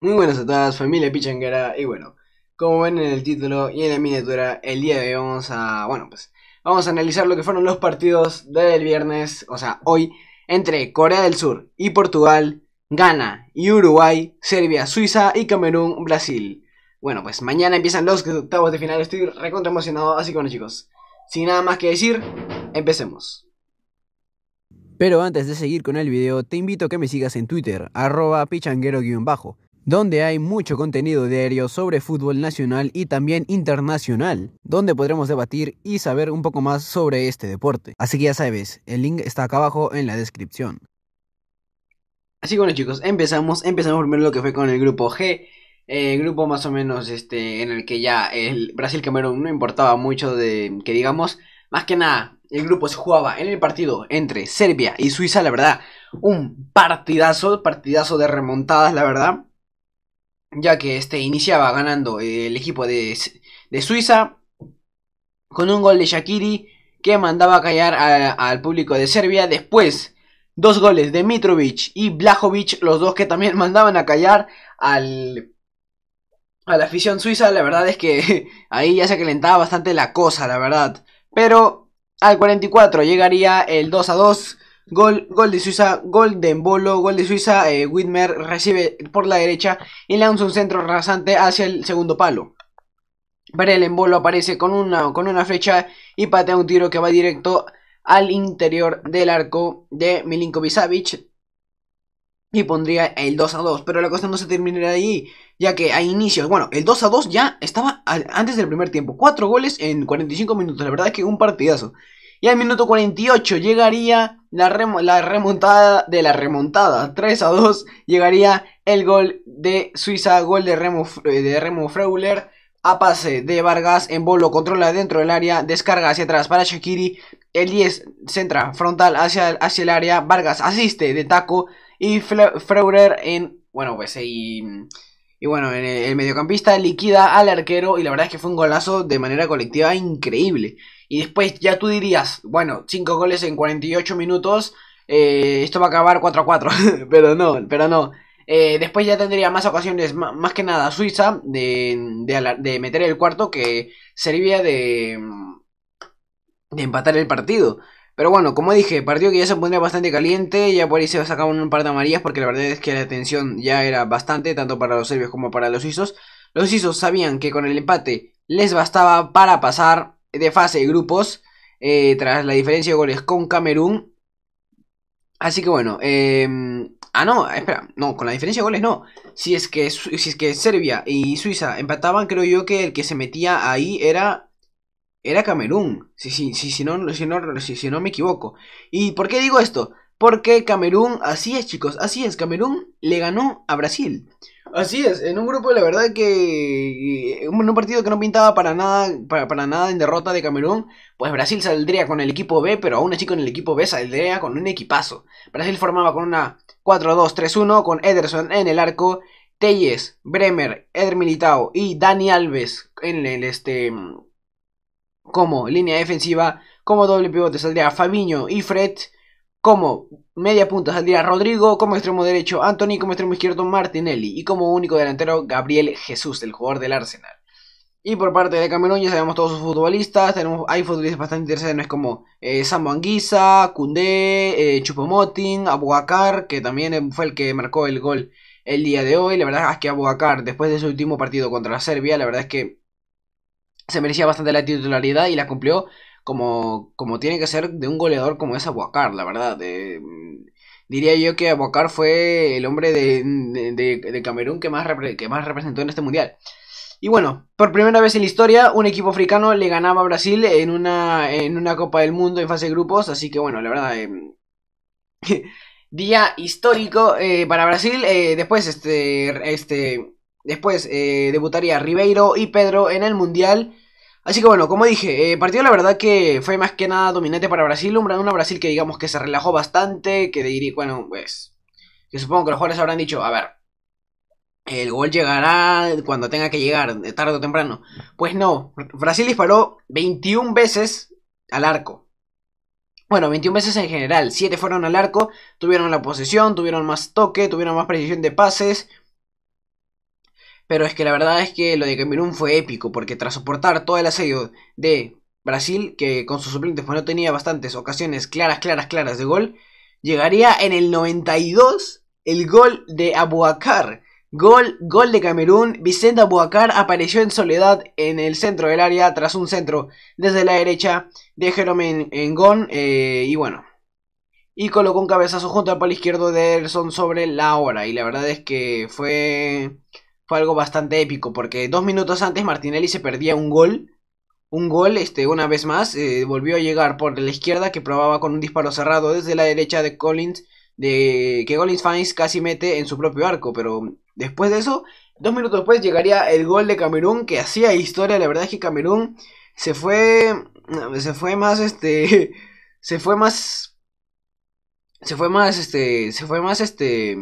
Muy buenas a todas, familia pichanguera, y bueno, como ven en el título y en la miniatura, el día de hoy vamos a, bueno, pues, vamos a analizar lo que fueron los partidos del viernes, o sea, hoy, entre Corea del Sur y Portugal, Ghana y Uruguay, Serbia, Suiza y Camerún, Brasil. Bueno, pues mañana empiezan los octavos de final, estoy recontra emocionado, así que bueno chicos, sin nada más que decir, empecemos. Pero antes de seguir con el video, te invito a que me sigas en Twitter, arroba pichanguero-bajo donde hay mucho contenido diario sobre fútbol nacional y también internacional, donde podremos debatir y saber un poco más sobre este deporte. Así que ya sabes, el link está acá abajo en la descripción. Así que bueno chicos, empezamos, empezamos primero lo que fue con el grupo G, El eh, grupo más o menos este en el que ya el Brasil Camerún no importaba mucho de que digamos, más que nada el grupo se jugaba en el partido entre Serbia y Suiza, la verdad, un partidazo, partidazo de remontadas, la verdad ya que este iniciaba ganando eh, el equipo de, Suiza con un gol de Shakiri que mandaba a callar al público de Serbia. Después, dos goles de Mitrovic y Blajovic, los dos que también mandaban a callar al, a la afición suiza. La verdad es que ahí ya se calentaba bastante la cosa, la verdad. Pero al 44 llegaría el 2 a 2 Gol, gol de Suiza, gol de Embolo, gol de Suiza, Whitmer eh, Widmer recibe por la derecha y lanza un centro rasante hacia el segundo palo. Pero el Embolo aparece con una, con una flecha y patea un tiro que va directo al interior del arco de Milinkovic Savic y pondría el 2 a 2. Pero la cosa no se terminará ahí, ya que a inicios, bueno, el 2 a 2 ya estaba antes del primer tiempo. cuatro goles en 45 minutos, la verdad es que un partidazo. Y al minuto 48 llegaría la, la remontada de la remontada. 3 a 2 llegaría el gol de Suiza, gol de Remo, de Remo Freuler. A pase de Vargas en bolo, controla dentro del área, descarga hacia atrás para Shakiri. El 10 centra frontal hacia, hacia el área. Vargas asiste de taco. Y Freuler en. Bueno, pues ahí. Y bueno, el, mediocampista liquida al arquero y la verdad es que fue un golazo de manera colectiva increíble. Y después ya tú dirías, bueno, 5 goles en 48 minutos, eh, esto va a acabar 4 a 4. pero no, pero no. Eh, después ya tendría más ocasiones, más que nada Suiza, de, de, de meter el cuarto que Serbia de, de empatar el partido. Pero bueno, como dije, partido que ya se pondría bastante caliente, ya por ahí se sacaban un par de amarillas porque la verdad es que la tensión ya era bastante, tanto para los serbios como para los suizos. Los suizos sabían que con el empate les bastaba para pasar de fase de grupos. Eh, tras la diferencia de goles con Camerún. Así que bueno. Em, ah, no, espera. No, con la diferencia de goles no. Si es, que, si es que Serbia y Suiza empataban, creo yo que el que se metía ahí era. Era Camerún, si, si, si, si no, si, no, si no me equivoco. ¿Y por qué digo esto? Porque Camerún, así es chicos, así es, Camerún le ganó a Brasil. Así es, en un grupo la verdad que eh, en un partido que no pintaba para nada para, nada en derrota de Camerún, pues Brasil saldría con el equipo B, pero aún así con el equipo B saldría con un equipazo. Brasil formaba con una 4-2-3-1 con Ederson en el arco, Telles, Bremer, Eder Militao y Dani Alves en el este como línea defensiva, como doble pivote saldría Fabiño y Fred como media punta día Rodrigo, como extremo derecho Anthony, como extremo izquierdo Martinelli y como único delantero Gabriel Jesús, el jugador del Arsenal. Y por parte de Camerún ya sabemos todos sus futbolistas, tenemos, hay futbolistas bastante interesantes como eh, Sambo Anguisa, Koundé, eh, Chupomotin, Abouakar, que también fue el que marcó el gol el día de hoy. La verdad es que Abouakar, después de su último partido contra la Serbia, la verdad es que se merecía bastante la titularidad y la cumplió como, como tiene que ser de un goleador como es Abuacar, la verdad. Mm, diría yo que Abuacar fue el hombre de, de, Camerún que más, que más representó en este mundial. Y bueno, por primera vez en la historia, un equipo africano le ganaba a Brasil en una, en una Copa del Mundo en fase de grupos. Así que bueno, la verdad. Em, día histórico eh, para Brasil. Eh, después, este. este después eh, debutaría Ribeiro y Pedro en el Mundial. Así que bueno, como dije, eh, partido la verdad que fue más que nada dominante para Brasil, una Brasil que digamos que se relajó bastante, que diría, bueno, pues, que supongo que los jugadores habrán dicho, a ver, el gol llegará cuando tenga que llegar, tarde o temprano. Pues no, Brasil disparó 21 veces al arco. Bueno, 21 veces en general, 7 fueron al arco, tuvieron la posesión, tuvieron más toque, tuvieron más precisión de pases, pero es que la verdad es que lo de Camerún fue épico, porque tras soportar todo el asedio de Brasil, que con sus suplentes pues no tenía bastantes ocasiones claras, claras, claras de gol, llegaría en el 92 el gol de Abuacar. Gol, gol de Camerún. Vicente Abuacar apareció en soledad en el centro del área tras un centro desde la derecha de Jerome Engón. Eh, y bueno, y colocó un cabezazo junto al palo izquierdo de Ederson sobre la hora. Y la verdad es que fue fue algo bastante épico, porque dos minutos antes Martinelli se perdía un gol. Un gol, este, una vez más, eh, volvió a llegar por la izquierda que probaba con un disparo cerrado desde la derecha de Collins, de que Collins Fines casi mete en su propio arco, pero después de eso, dos minutos después llegaría el gol de Camerún que hacía historia, la verdad es que Camerún se fue, se fue más, este, se fue más, se fue más, este, se fue más, este,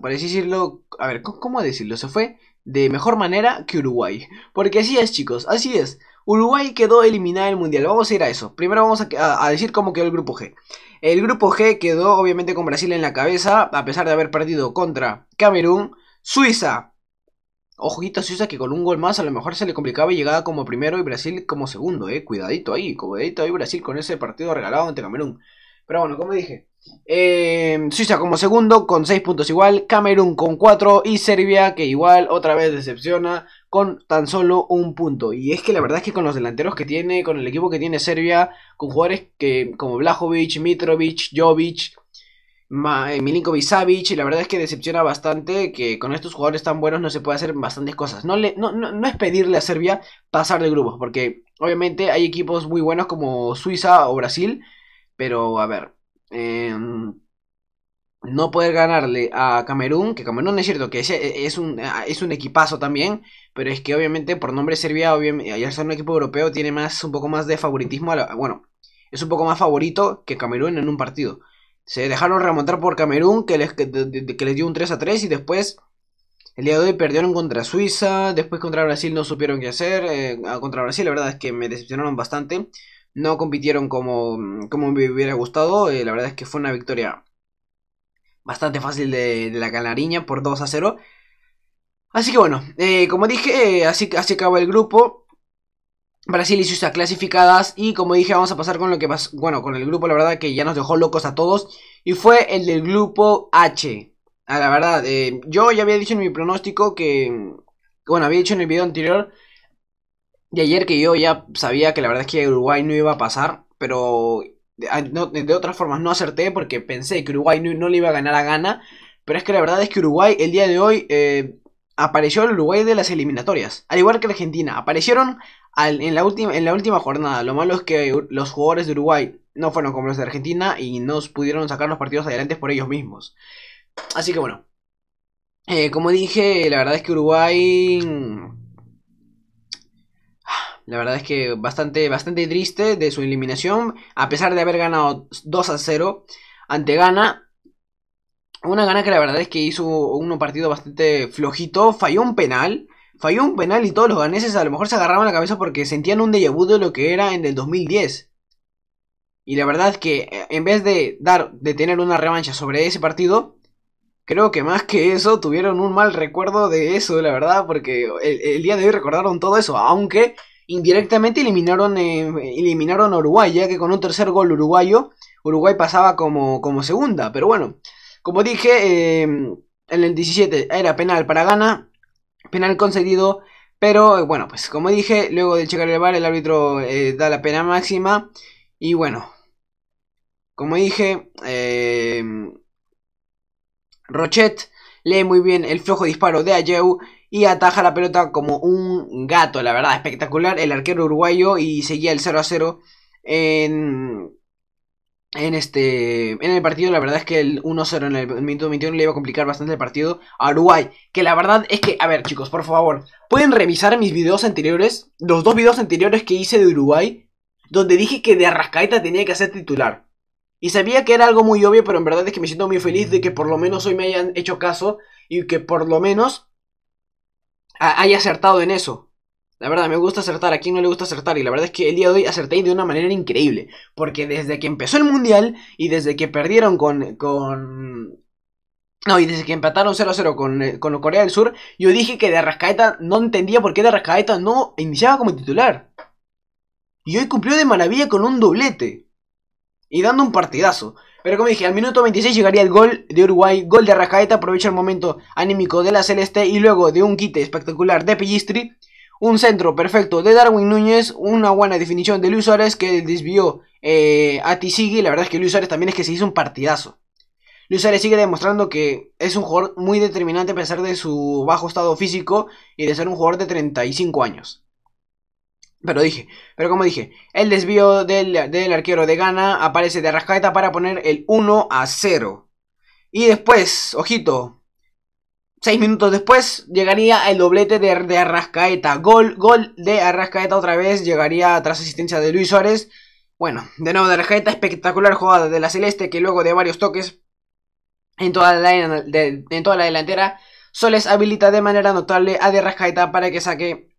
para decirlo, a ver, ¿cómo decirlo? Se fue de mejor manera que Uruguay. Porque así es, chicos, así es. Uruguay quedó eliminada del Mundial. Vamos a ir a eso. Primero vamos a, decir cómo quedó el grupo G. El grupo G quedó obviamente con Brasil en la cabeza, a pesar de haber perdido contra Camerún, Suiza. Ojito Suiza que con un gol más a lo mejor se le complicaba Llegada como primero y Brasil como segundo, eh. Cuidadito ahí, cuidadito ahí Brasil con ese partido regalado ante Camerún. Pero bueno, como dije, Em, Suiza como segundo con 6 puntos igual, Camerún con 4 y Serbia que igual otra vez decepciona con tan solo un punto. Y es que la verdad es que con los delanteros que tiene, con el equipo que tiene Serbia, con jugadores que, como Blajovic, Mitrovic, Jovic, eh, Milinkovic Savic, y la verdad es que decepciona bastante que con estos jugadores tan buenos no se puede hacer bastantes cosas. No, no, no es pedirle a Serbia pasar de grupos, porque obviamente hay equipos muy buenos como Suiza o Brasil, pero a ver, Em, no poder ganarle a Camerún, que Camerún es cierto que e, es, un, ah, es un equipazo también, pero es que obviamente por nombre Serbia, obviamente, al ser un equipo europeo, tiene más un poco más de favoritismo, bueno, es un poco más favorito que Camerún en un partido. Se dejaron remontar por Camerún, que les, dio un 3 a 3 y después... El día de hoy perdieron contra Suiza, después contra Brasil no supieron qué hacer, eh, ah, contra Brasil la verdad es que me decepcionaron bastante, no compitieron como, mm, como me hubiera gustado. Eh, la verdad es que fue una victoria bastante fácil de, la Canariña por 2 a 0. Así que bueno, eh, como dije, eh, así, así acaba el grupo. Brasil y sus clasificadas. Y como dije, vamos a pasar con lo que más Bueno, con el grupo, la verdad, que ya nos dejó locos a todos. Y fue el del grupo H. A ah, la verdad, yo ya había dicho en mi pronóstico que. Mm, bueno, había dicho en el video anterior de ayer que yo ya sabía que la verdad es que Uruguay no iba a pasar, pero de ah, otras formas no acerté porque pensé que Uruguay no, le iba a ganar a gana. pero es que la verdad es que Uruguay el día de hoy eh, apareció el Uruguay de las eliminatorias, al igual que Argentina, aparecieron en, la última, en la última jornada, lo malo es que los jugadores de Uruguay no fueron como los de Argentina y no pudieron sacar los partidos adelante por ellos mismos. Así que bueno, eh, como dije, la verdad es que Uruguay la verdad es que bastante, bastante triste de su eliminación. A pesar de haber ganado 2 a 0 ante Ghana. Una Gana que la verdad es que hizo un partido bastante flojito. Falló un penal. Falló un penal y todos los ganeses a lo mejor se agarraban la cabeza porque sentían un déjà vu de lo que era en el 2010. Y la verdad es que eh, en vez de dar, de tener una revancha sobre ese partido, creo que más que eso tuvieron un mal recuerdo de eso, la verdad, porque el día de hoy recordaron todo eso, aunque indirectamente eliminaron, eh, eliminaron a Uruguay, ya que con un tercer gol uruguayo, Uruguay pasaba como, como segunda. Pero bueno, como dije, em, en el 17 era penal para Gana, penal concedido. Pero eh, bueno, pues como dije, luego de checar el bar, el árbitro eh, da la pena máxima. Y bueno, como dije, em, Rochet lee muy bien el flojo disparo de Ayew y ataja la pelota como un gato, la verdad, espectacular el arquero uruguayo y seguía el 0 a 0 en, este, en el partido. La verdad es que el 1 0 en el minuto 21 le iba a complicar bastante el partido a Uruguay. Que la verdad es que, a ver chicos, por favor, pueden revisar mis videos anteriores, los dos videos anteriores que hice de Uruguay, donde dije que de Arrascaeta tenía que ser titular. Y sabía que era algo muy obvio, pero en verdad es que me siento muy feliz de que por lo menos hoy me hayan hecho caso y que por lo menos haya acertado en eso. La verdad, me gusta acertar, a quien no le gusta acertar, y la verdad es que el día de hoy acerté de una manera increíble, porque desde que empezó el mundial y desde que perdieron con... con... No, y desde que empataron 0-0 con, eh, con Corea del Sur, yo dije que de Arrascaeta no entendía por qué de Arrascaeta no iniciaba como titular. Y hoy cumplió de maravilla con un doblete y dando un partidazo. Pero como dije, al minuto 26 llegaría el gol de Uruguay, gol de Rajaeta, aprovecha el momento anímico de la Celeste y luego de un quite espectacular de Pellistri, un centro perfecto de Darwin Núñez, una buena definición de Luis Suárez que desvió eh, a y la verdad es que Luis Suárez también es que se hizo un partidazo. Luis Suárez sigue demostrando que es un jugador muy determinante a pesar de su bajo estado físico y de ser un jugador de 35 años. Pero dije, pero como dije, el desvío del, arquero de Ghana aparece de rascaeta para poner el 1 a 0. Y después, ojito, 6 minutos después llegaría el doblete de, de Arrascaeta. Gol, gol de Arrascaeta otra vez, llegaría tras asistencia de Luis Suárez. Bueno, de nuevo de Arrascaeta, espectacular jugada de la Celeste que luego de varios toques en toda la, en toda la delantera, Soles habilita de manera notable a De para que saque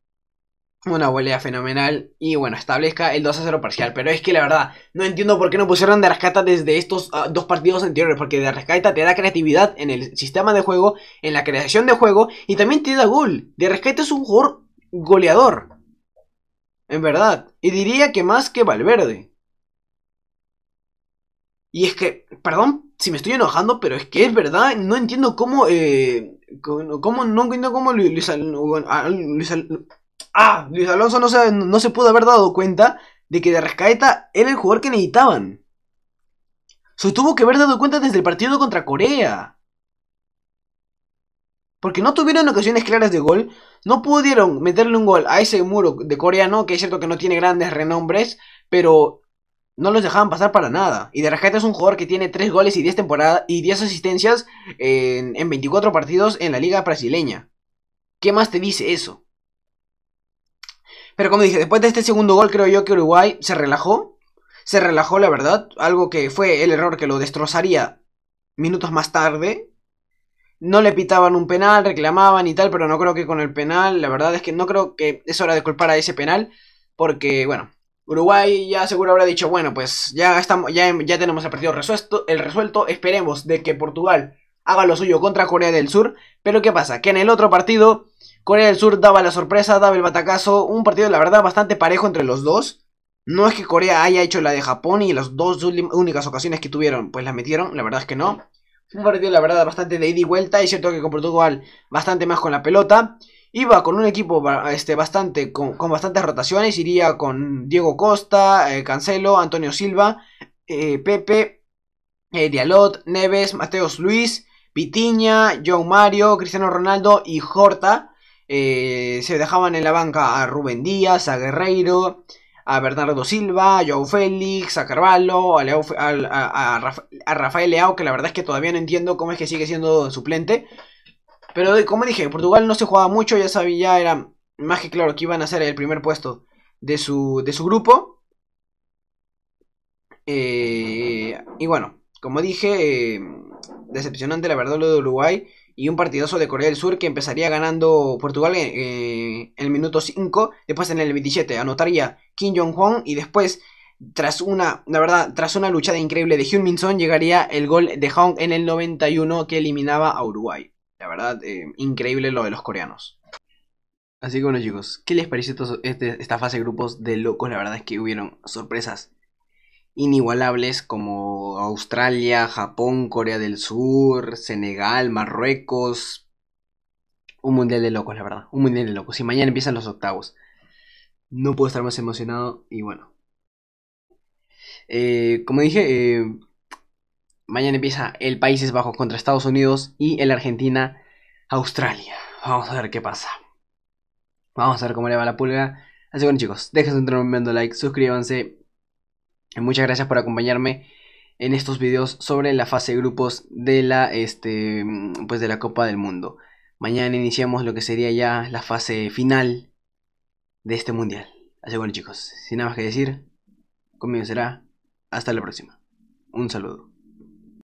una volea fenomenal y bueno, establezca el 2 0 parcial. Pero es que la verdad, no entiendo por qué no pusieron de rescata desde estos ah, dos partidos anteriores. Porque de rescata te da creatividad en el sistema de juego, en la creación de juego y también te da gol. De rescata es un jugador goleador. En verdad. Y diría que más que Valverde. Y es que, perdón si me estoy enojando, pero es que es verdad, no entiendo cómo... Eh, cómo no entiendo cómo Luis, Luis, Ah, Luis Alonso no se, no se pudo haber dado cuenta de que de Rascaeta era el jugador que necesitaban. Se tuvo que haber dado cuenta desde el partido contra Corea. Porque no tuvieron ocasiones claras de gol, no pudieron meterle un gol a ese muro de coreano, que es cierto que no tiene grandes renombres, pero no los dejaban pasar para nada. Y de Rascaeta es un jugador que tiene 3 goles y 10, temporadas y 10 asistencias en 24 partidos en la liga brasileña. ¿Qué más te dice eso? Pero como dije, después de este segundo gol creo yo que Uruguay se relajó. Se relajó, la verdad. Algo que fue el error que lo destrozaría minutos más tarde. No le pitaban un penal, reclamaban y tal, pero no creo que con el penal, la verdad es que no creo que es hora de culpar a ese penal. Porque, bueno, Uruguay ya seguro habrá dicho, bueno, pues ya, estamos, ya, ya tenemos el partido resuelto, el resuelto, esperemos de que Portugal haga lo suyo contra Corea del Sur. Pero ¿qué pasa? Que en el otro partido, Corea del Sur daba la sorpresa, daba el batacazo. Un partido, la verdad, bastante parejo entre los dos. No es que Corea haya hecho la de Japón y las dos únicas ocasiones que tuvieron, pues la metieron. La verdad es que no. un partido, la verdad, bastante de ida y vuelta. Y cierto que con Portugal bastante más con la pelota. Iba con un equipo este, bastante, con, bastantes rotaciones. Iría con Diego Costa, eh, Cancelo, Antonio Silva, eh, Pepe, eh, Dialot, Neves, Mateos Luis. Pitiña, João Mario, Cristiano Ronaldo y Jorta... Eh, se dejaban en la banca a Rubén Díaz, a Guerreiro, a Bernardo Silva, a Joao Félix, a Carvalho, a, Rafael Leao, que la verdad es que todavía no entiendo cómo es que sigue siendo suplente. Pero como dije, Portugal no se jugaba mucho, ya sabía, era más que claro que iban a ser el primer puesto de su, de su grupo. Eh, y bueno, como dije, eh, decepcionante la verdad lo de Uruguay y un partidazo de Corea del Sur que empezaría ganando Portugal en, eh, el minuto 5, después en el 27 anotaría Kim Jong-hwan y después tras una, la verdad, tras una luchada increíble de Hyun Min-son llegaría el gol de Hong en el 91 que eliminaba a Uruguay. La verdad, eh, increíble lo de los coreanos. Así que bueno chicos, ¿qué les pareció este, esta fase de grupos de locos? La verdad es que hubieron sorpresas inigualables como Australia, Japón, Corea del Sur, Senegal, Marruecos. Un mundial de locos, la verdad. Un mundial de locos. Y mañana empiezan los octavos. No puedo estar más emocionado y bueno. Eh, como dije, eh, mañana empieza el Países Bajos contra Estados Unidos y el Argentina, Australia. Vamos a ver qué pasa. Vamos a ver cómo le va la pulga. Así que bueno chicos, dejen un tremendo like, suscríbanse Muchas gracias por acompañarme en estos videos sobre la fase de grupos de la, este, pues de la Copa del Mundo. Mañana iniciamos lo que sería ya la fase final de este mundial. Así que bueno chicos, sin nada más que decir, conmigo será hasta la próxima. Un saludo.